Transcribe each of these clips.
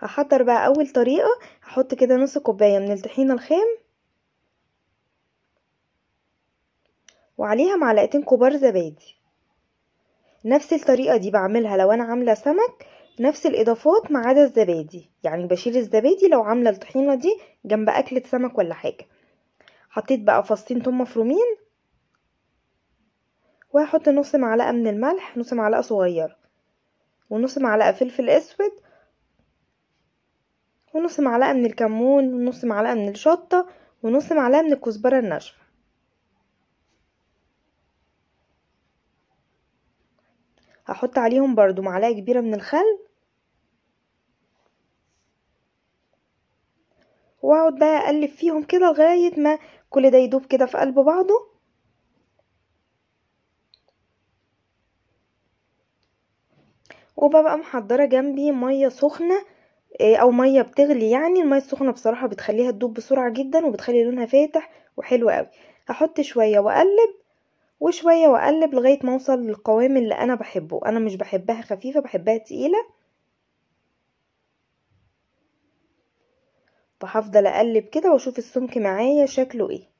هحضر بقى اول طريقة هحط كده نص كوباية من الطحينة الخام وعليها معلقتين كبار زبادي نفس الطريقة دي بعملها لو انا عاملة سمك نفس الاضافات ما عدا الزبادي يعني بشيل الزبادي لو عاملة الطحينة دي جنب اكلة سمك ولا حاجة حطيت بقى فصين توم مفرومين وهحط نص معلقة من الملح نص معلقة صغيرة ونص معلقة فلفل اسود ونص معلقة من الكمون ونص معلقة من الشطة ونص معلقة من الكزبرة الناشفة هحط عليهم برضو معلقة كبيرة من الخل واقعد بقى اقلب فيهم كده لغاية ما كل ده يدوب كده في قلب بعضه وببقى محضرة جنبي مية سخنة آه، او ميه بتغلي يعني الميه السخنه بصراحه بتخليها تدوب بسرعه جدا وبتخلي لونها فاتح وحلو قوي هحط شويه واقلب وشويه واقلب لغايه ما اوصل للقوام اللي انا بحبه انا مش بحبها خفيفه بحبها تقيله فهفضل اقلب كده واشوف السمك معايا شكله ايه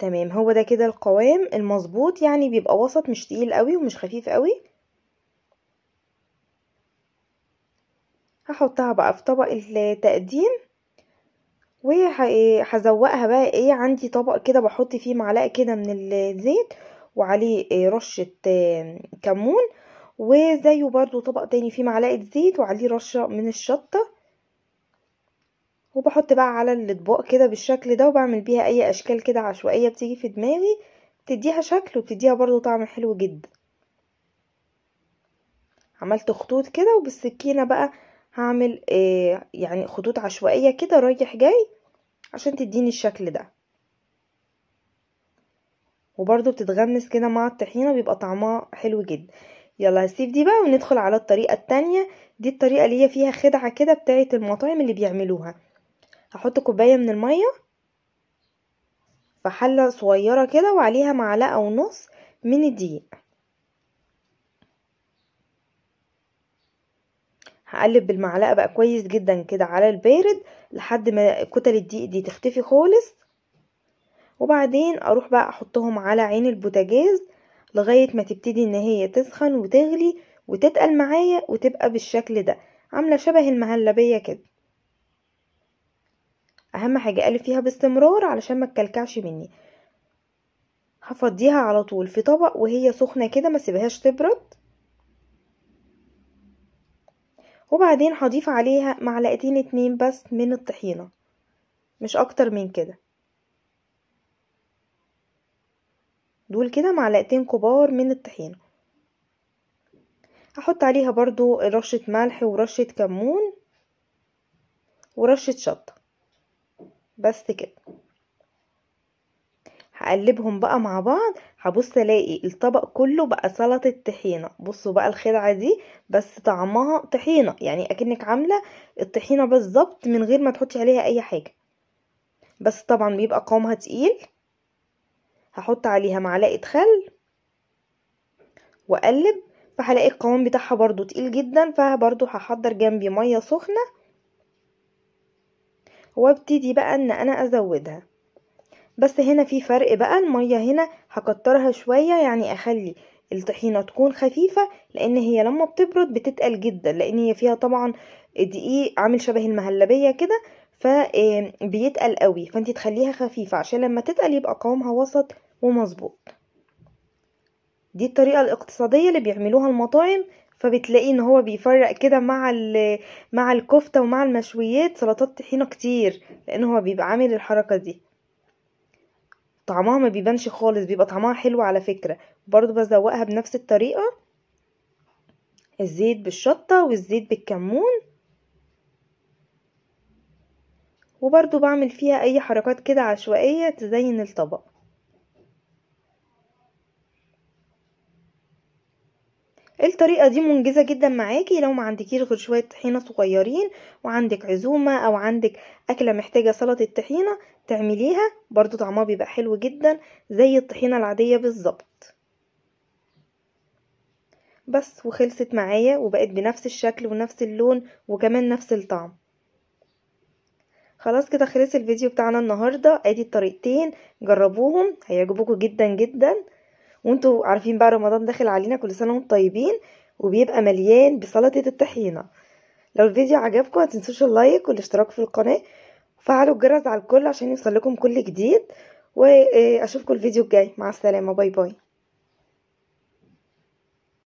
تمام هو ده كده القوام المظبوط يعني بيبقى وسط مش تقيل قوي ومش خفيف قوي هحطها بقى في طبق التقديم وهزوقها بقى ايه عندي طبق كده بحط فيه معلقه كده من الزيت وعليه رشه كمون وزيه برضو طبق تاني فيه معلقه زيت وعليه رشه من الشطه وبحط بقى على الاطباق كده بالشكل ده وبعمل بيها اي اشكال كده عشوائيه بتيجي في دماغي بتديها شكل وبتديها برضو طعم حلو جدا عملت خطوط كده وبالسكينه بقى هعمل إيه يعني خطوط عشوائيه كده رايح جاي عشان تديني الشكل ده وبرضو بتتغمس كده مع الطحينه بيبقى طعمها حلو جدا يلا هسيب دي بقى وندخل على الطريقه التانية دي الطريقه اللي هي فيها خدعه كده بتاعه المطاعم اللي بيعملوها هحط كوباية من المية في حلة صغيرة كده وعليها معلقة ونص من الدقيق هقلب بالمعلقة بقى كويس جدا كده على البارد لحد ما كتل الدقيق دي تختفي خالص وبعدين اروح بقى احطهم على عين البوتاجاز لغاية ما تبتدي ان هي تسخن وتغلي وتتقل معايا وتبقى بالشكل ده عاملة شبه المهلبية كده اهم حاجه اقلب فيها باستمرار علشان ما تكلكعش مني هفضيها على طول في طبق وهي سخنه كده ما سيبهاش تبرد وبعدين هضيف عليها معلقتين اتنين بس من الطحينه مش اكتر من كده دول كده معلقتين كبار من الطحينه هحط عليها برضو رشه ملح ورشه كمون ورشه شطه بس كده هقلبهم بقى مع بعض هبص الاقي الطبق كله بقى سلطه طحينه بصوا بقى الخدعه دي بس طعمها طحينه يعني اكنك عامله الطحينه بالظبط من غير ما تحطي عليها اي حاجه بس طبعا بيبقى قوامها تقيل هحط عليها معلقه خل واقلب فهلاقي القوام بتاعها برضو تقيل جدا فبرضو هحضر جنبي ميه سخنه وابتدي بقى ان انا ازودها بس هنا في فرق بقى المية هنا هكترها شوية يعني اخلي الطحينة تكون خفيفة لان هي لما بتبرد بتتقل جدا لان هي فيها طبعا دقيق عامل شبه المهلبية كده فبيتقل قوي فانت تخليها خفيفة عشان لما تتقل يبقى قوامها وسط ومظبوط دي الطريقة الاقتصادية اللي بيعملوها المطاعم فبتلاقيه ان هو بيفرق كده مع مع الكفته ومع المشويات سلطات طحينه كتير لان هو بيبقى عامل الحركه دي طعمها ما بيبانش خالص بيبقى طعمها حلو على فكره برضو بزوقها بنفس الطريقه الزيت بالشطه والزيت بالكمون وبرضو بعمل فيها اي حركات كده عشوائيه تزين الطبق الطريقة دي منجزة جدا معاكي لو ما عندكيش غير شوية طحينة صغيرين وعندك عزومة او عندك اكلة محتاجة سلطة طحينة تعمليها برضو طعمها بيبقى حلو جدا زي الطحينة العادية بالظبط بس وخلصت معايا وبقت بنفس الشكل ونفس اللون وكمان نفس الطعم خلاص كده خلص الفيديو بتاعنا النهاردة ادي الطريقتين جربوهم هيعجبوكوا جدا جدا وانتوا عارفين بقى رمضان داخل علينا كل سنه وانتم طيبين وبيبقى مليان بسلطه الطحينه لو الفيديو عجبكم متنسوش اللايك والاشتراك في القناه وفعلوا الجرس على الكل عشان يوصلكم كل جديد واشوفكم الفيديو الجاي مع السلامه باي باي